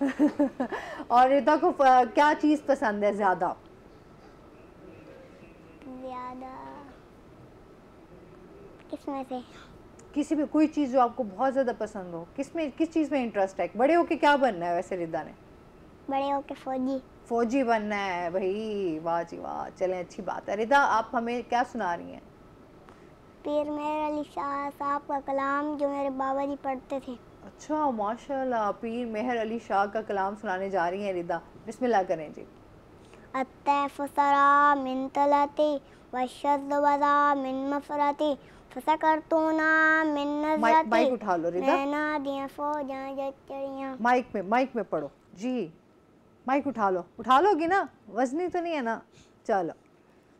और रिता को क्या चीज़ पसंद है ज़्यादा किसमें से किसी भी कोई चीज़ जो आपको बहुत ज़्यादा पसंद हो किस में किस चीज़ में इंटरेस्ट है बड़े होके क्या बनना है वैसे रिदा ने बड़े होके फौजी फौजी बनना है भाई वाह जी वाह चले अच्छी बात है रिदा आप हमें क्या सुना रही हैं पीर मेहर अली शाह साहब का कलाम जो मेरे बाबा जी पढ़ते थे अच्छा माशाल्लाह पीर मेहर अली शाह का कलाम सुनाने जा रही हैं रिदा बिस्मिल्लाह करें जी मिन तलती मिन मफरती मिन नजरती माइक उठा लो रिदा नैना दिया जचड़ियां माइक में माइक में पढ़ो जी माइक उठा लो उठा लोगी ना वजनी तो नहीं है ना चलो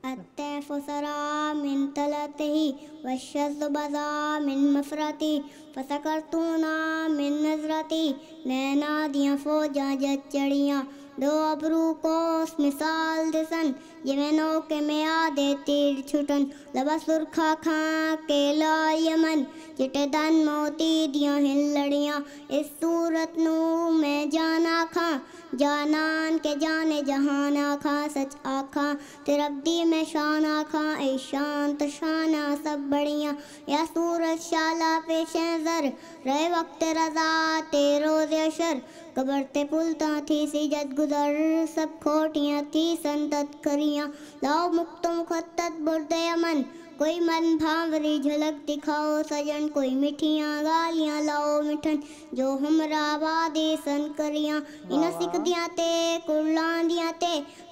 الطيف سرى من طلته والشمس بزى من مفرته فسكرتونا من نظرتي नैना दिया फौजा जद चढ़ियाँ दो अबरू को मिसाल दिसन यमनों के में आदे तीर छुटन लबा सुरखा खां के ला यमन चिटे दन मोती दिया हिल लड़ियाँ इस सूरत नू मैं जाना खां जानान के जाने जहान आखा सच आखा तिरब्दी में शान आखा ए शांत शाना तो सब बढ़िया या सूरज शाला पेशे जर रहे वक्त रजा ते रोज अशर कबर ते पुलता थी सी जद गुजर सब खोटियाँ थी संतत करियाँ लाओ मुक्त मुखत्त बुरदे अमन कोई मन भावरी झलक दिखाओ सजन कोई मिठिया गालियाँ लाओ मिठन जो हमरा वादे सन करिया इन हाँ। सिख दिया ते कुरलां दियाँ ते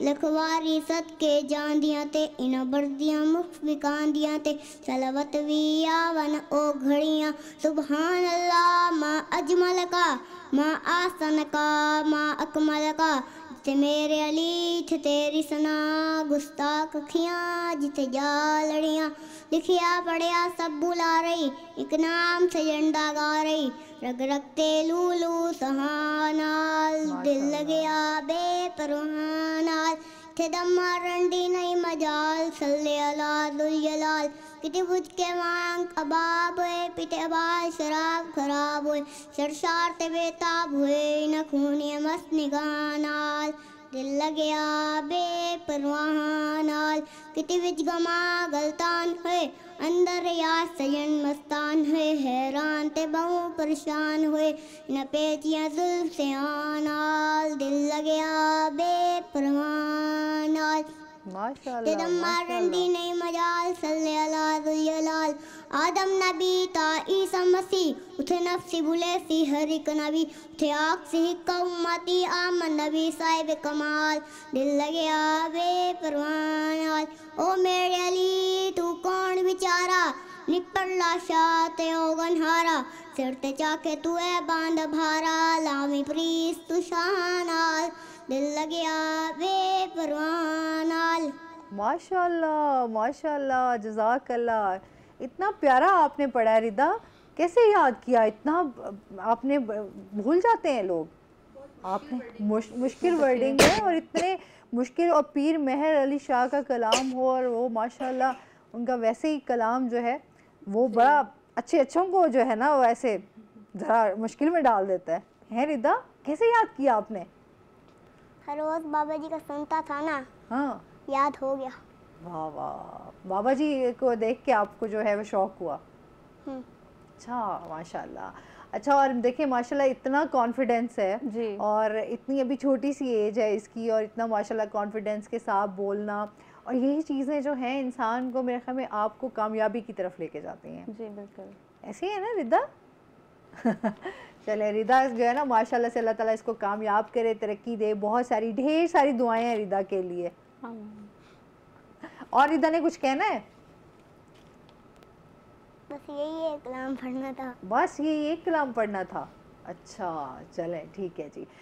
लखवारी सत के जान दिया ते इन बर्दिया मुख विकान दियाँ ते सलवत भी आवन ओ घड़िया सुबहान अल्लाह माँ अजमल का माँ आसन का माँ अकमल का ते मेरे अली थे तेरी सना गुस्ताख अखियाँ जिथे जा लिखिया पढ़िया सब बुला रही एक नाम से झंडा गा रही रग रग ते लूलू सहानाल दिल लगया बेपरहानाल थे दम्मा रंडी नहीं मजाल सल्ले अला दुल किते बुझ के मांग कबाब हुए पिते अबाल शराब खराब हुए सरसार ते बेताब हुए न खूनी मस्त निगाना ਦਿਲ ਲਗਿਆ ਬੇਪਰਵਾਹ ਨਾਲ ਕਿਤੇ ਵਿੱਚ ਗਮਾ ਗਲਤਾਨ ਹੋਏ अंदर या सजन मस्तान हुए हैरान ते बहु परेशान हुए न पेचियाँ जुल्फ से आनाल दिल लगया बेपरवानाल तेदम मारंदी आदम नबी ता ईसा मसीह उठे नफसी बुले सी हर एक नबी उठे आग से हिक्का उम्मती आम नबी साहिब कमाल दिल लगे आवे परवान ओ मेरे अली तू कौन बेचारा निपट लाशा ते ओगन हारा सिर ते चाके तू है बांध भारा लावी प्रीस तू शानाल दिल लगे आवे परवानाल माशाल्लाह माशाल्लाह जजाकल्ला इतना प्यारा आपने पढ़ा रिदा कैसे याद किया इतना आपने भूल जाते हैं लोग आपने मुश्किल वर्डिंग है और इतने मुश्किल और पीर मेहर अली शाह का कलाम हो और वो माशाल्लाह उनका वैसे ही कलाम जो है वो बड़ा अच्छे अच्छों को जो है ना वो ऐसे ज़रा मुश्किल में डाल देता है है रिदा कैसे याद किया आपने हर रोज़ बाबा जी का सुनता था ना हाँ याद हो गया वाह वाह बाबा जी को देख के आपको जो है वो शौक हुआ हम्म। अच्छा माशाल्लाह अच्छा और देखिए माशाल्लाह इतना कॉन्फिडेंस है जी और इतनी अभी छोटी सी एज है इसकी और इतना माशाल्लाह कॉन्फिडेंस के साथ बोलना और यही चीज़ें जो हैं इंसान को मेरे ख्याल में आपको कामयाबी की तरफ लेके जाती हैं जी बिल्कुल ऐसे ही है ना रिदा चले रिदा जो है ना माशाल्लाह से अल्लाह ताला इसको कामयाब करे तरक्की दे बहुत सारी ढेर सारी दुआएं हैं रिदा के लिए हाँ। और रिदा ने कुछ कहना है बस यही एक कलाम पढ़ना था बस यही एक कलाम पढ़ना था अच्छा चले ठीक है जी